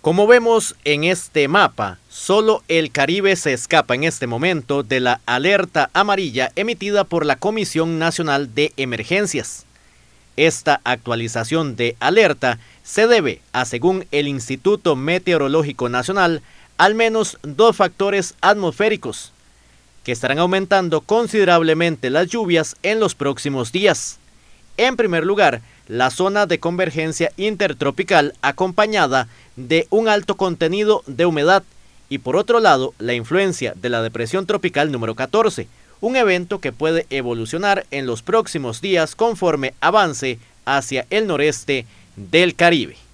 Como vemos en este mapa, solo el Caribe se escapa en este momento de la alerta amarilla emitida por la Comisión Nacional de Emergencias. Esta actualización de alerta se debe a, según el Instituto Meteorológico Nacional, al menos dos factores atmosféricos, que estarán aumentando considerablemente las lluvias en los próximos días. En primer lugar, la zona de convergencia intertropical acompañada de un alto contenido de humedad y por otro lado la influencia de la depresión tropical número 14, un evento que puede evolucionar en los próximos días conforme avance hacia el noreste del Caribe.